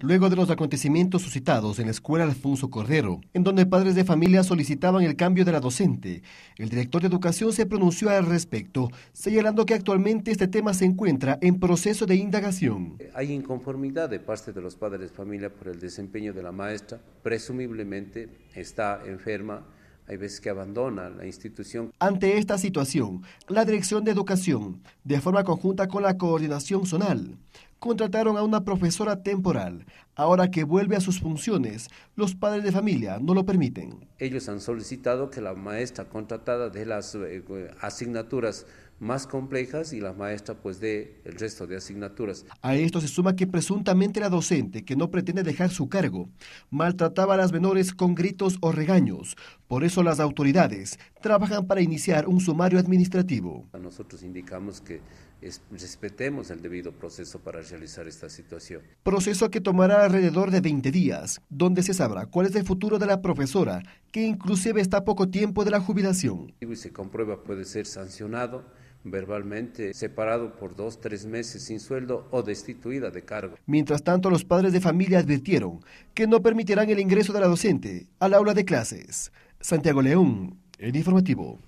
luego de los acontecimientos suscitados en la escuela Alfonso Cordero, en donde padres de familia solicitaban el cambio de la docente. El director de educación se pronunció al respecto, señalando que actualmente este tema se encuentra en proceso de indagación. Hay inconformidad de parte de los padres de familia por el desempeño de la maestra, presumiblemente está enferma hay veces que abandona la institución. Ante esta situación, la Dirección de Educación, de forma conjunta con la Coordinación Zonal, contrataron a una profesora temporal. Ahora que vuelve a sus funciones, los padres de familia no lo permiten. Ellos han solicitado que la maestra contratada de las eh, asignaturas más complejas y la maestra pues de el resto de asignaturas. A esto se suma que presuntamente la docente, que no pretende dejar su cargo, maltrataba a las menores con gritos o regaños. Por eso las autoridades trabajan para iniciar un sumario administrativo. Nosotros indicamos que respetemos el debido proceso para realizar esta situación. Proceso que tomará alrededor de 20 días, donde se sabrá cuál es el futuro de la profesora, que inclusive está a poco tiempo de la jubilación. Y se comprueba puede ser sancionado verbalmente separado por dos, tres meses sin sueldo o destituida de cargo. Mientras tanto, los padres de familia advirtieron que no permitirán el ingreso de la docente al aula de clases. Santiago León, el informativo.